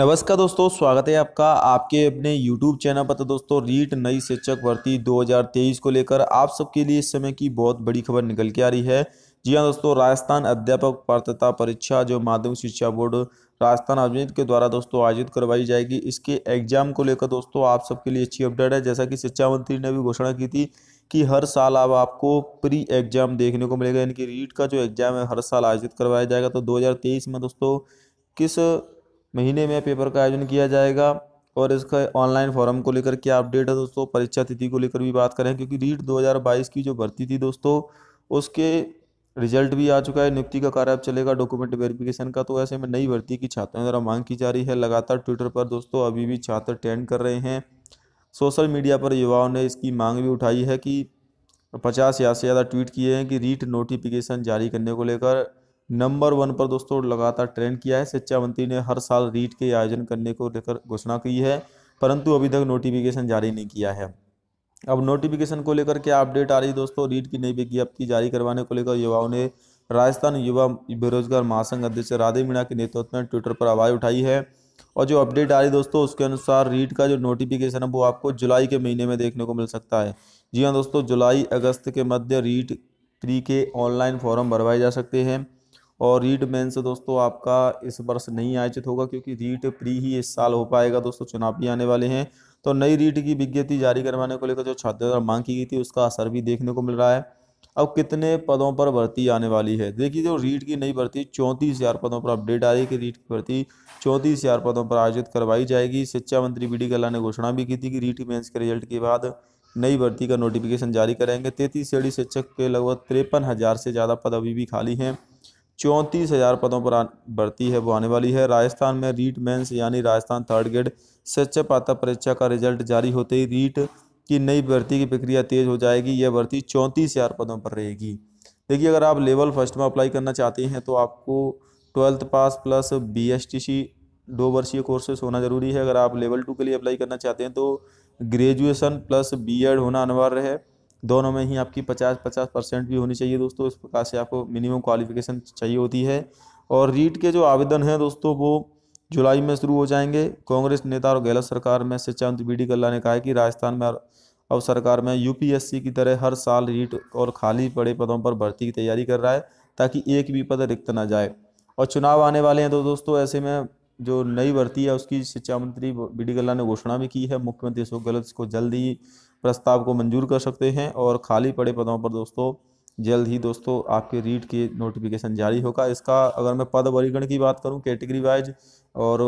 नमस्कार दोस्तों स्वागत है आपका आपके अपने YouTube चैनल पर तो दोस्तों रीट नई शिक्षक भर्ती 2023 को लेकर आप सबके लिए इस समय की बहुत बड़ी खबर निकल के आ रही है जी हाँ दोस्तों राजस्थान अध्यापक पात्रता परीक्षा जो माध्यमिक शिक्षा बोर्ड राजस्थान आयोजित के द्वारा दोस्तों आयोजित करवाई जाएगी इसके एग्जाम को लेकर दोस्तों आप सबके लिए अच्छी अपडेट है जैसा कि शिक्षा मंत्री ने भी घोषणा की थी कि हर साल अब आपको प्री एग्जाम देखने को मिलेगा यानी कि रीट का जो एग्जाम है हर साल आयोजित करवाया जाएगा तो दो में दोस्तों किस महीने में पेपर का आयोजन किया जाएगा और इसका ऑनलाइन फॉर्म को लेकर क्या अपडेट है दोस्तों परीक्षा तिथि को लेकर भी बात करें क्योंकि रीट 2022 की जो भर्ती थी दोस्तों उसके रिजल्ट भी आ चुका है नियुक्ति का कार्य अब चलेगा डॉक्यूमेंट वेरिफिकेशन का तो ऐसे में नई भर्ती की छात्रों द्वारा मांग की जा रही है लगातार ट्विटर पर दोस्तों अभी भी छात्र ट्रेंड कर रहे हैं सोशल मीडिया पर युवाओं ने इसकी मांग भी उठाई है कि पचास या से ज़्यादा ट्वीट किए हैं कि रीट नोटिफिकेशन जारी करने को लेकर नंबर वन पर दोस्तों लगातार ट्रेंड किया है शिक्षा मंत्री ने हर साल रीट के आयोजन करने को लेकर घोषणा की है परंतु अभी तक नोटिफिकेशन जारी नहीं किया है अब नोटिफिकेशन को लेकर क्या अपडेट आ रही है दोस्तों रीट की नई विज्ञप्ति जारी करवाने को लेकर युवाओं ने राजस्थान युवा बेरोजगार महासंघ अध्यक्ष राधे मीणा के नेतृत्व में ट्विटर पर आवाज़ उठाई है और जो अपडेट आ रही है दोस्तों उसके अनुसार रीट का जो नोटिफिकेशन है वो आपको जुलाई के महीने में देखने को मिल सकता है जी हाँ दोस्तों जुलाई अगस्त के मध्य रीट प्री के ऑनलाइन फॉर्म भरवाए जा सकते हैं और रीट मेंस दोस्तों आपका इस वर्ष नहीं आयोजित होगा क्योंकि रीट प्री ही इस साल हो पाएगा दोस्तों चुनाव भी आने वाले हैं तो नई रीट की विज्ञप्ति जारी करवाने को लेकर जो छात्रों द्वारा मांग की गई थी उसका असर भी देखने को मिल रहा है अब कितने पदों पर भर्ती आने वाली है देखिए जो रीट की नई भर्ती चौंतीस हज़ार पदों पर अपडेट आ रही है कि रीट की भर्ती चौंतीस हज़ार पदों पर आयोजित करवाई जाएगी शिक्षा मंत्री बी डी कला ने घोषणा भी की थी कि रीट मेन्स के रिजल्ट के बाद नई भर्ती का नोटिफिकेशन जारी करेंगे तैतीस श्रेणी शिक्षक के लगभग तिरपन हज़ार से ज़्यादा पद अभी भी खाली हैं चौंतीस हज़ार पदों पर भर्ती है वो आने वाली है राजस्थान में रीट मेंस यानी राजस्थान थर्ड ग्रेड शिक्षा पात्र परीक्षा का रिजल्ट जारी होते ही रीट की नई भर्ती की प्रक्रिया तेज़ हो जाएगी यह भर्ती चौंतीस हज़ार पदों पर रहेगी देखिए अगर आप लेवल फर्स्ट में अप्लाई करना चाहते हैं तो आपको twelfth pass plus B S T C दो वर्षीय कोर्सेस होना ज़रूरी है अगर आप लेवल टू के लिए अप्लाई करना चाहते हैं तो ग्रेजुएसन प्लस बी एड होना अनिवार्य है दोनों में ही आपकी पचास पचास परसेंट भी होनी चाहिए दोस्तों इस प्रकार से आपको मिनिमम क्वालिफिकेशन चाहिए होती है और रीट के जो आवेदन हैं दोस्तों वो जुलाई में शुरू हो जाएंगे कांग्रेस नेता और गहलोत सरकार में सच्चांत बी डी कल्ला ने कहा है कि राजस्थान में अब सरकार में यूपीएससी की तरह हर साल रीट और खाली पड़े पदों पर भर्ती की तैयारी कर रहा है ताकि एक भी पद रिक्त ना जाए और चुनाव आने वाले हैं तो दोस्तों ऐसे में जो नई भर्ती है उसकी शिक्षा मंत्री बी डी गल्ला ने घोषणा भी की है मुख्यमंत्री अशोक गहलोत इसको जल्द ही प्रस्ताव को मंजूर कर सकते हैं और खाली पड़े पदों पर दोस्तों जल्द ही दोस्तों आपके रीट के नोटिफिकेशन जारी होगा इसका अगर मैं पद वर्गीकरण की बात करूं कैटेगरी वाइज और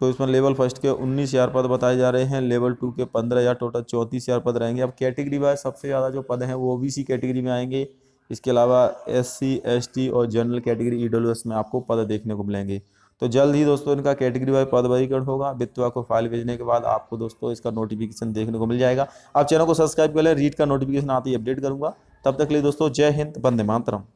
तो इसमें लेवल फर्स्ट के उन्नीस हज़ार पद बताए जा रहे हैं लेवल टू के पंद्रह हज़ार टोटल चौंतीस हज़ार पद रहेंगे अब कैटेगरी वाइज सबसे ज़्यादा जो पद हैं वो ओ कैटेगरी में आएंगे इसके अलावा एस सी और जनरल कैटेगरी ई में आपको पद देखने को मिलेंगे तो जल्द ही दोस्तों इनका कैटेगरी वाइज पदवारीकरण होगा वित्तवा को फाइल भेजने के बाद आपको दोस्तों इसका नोटिफिकेशन देखने को मिल जाएगा आप चैनल को सब्सक्राइब कर लें रीड का नोटिफिकेशन आते ही अपडेट करूंगा तब तक लिए दोस्तों जय हिंद बंदे मातरम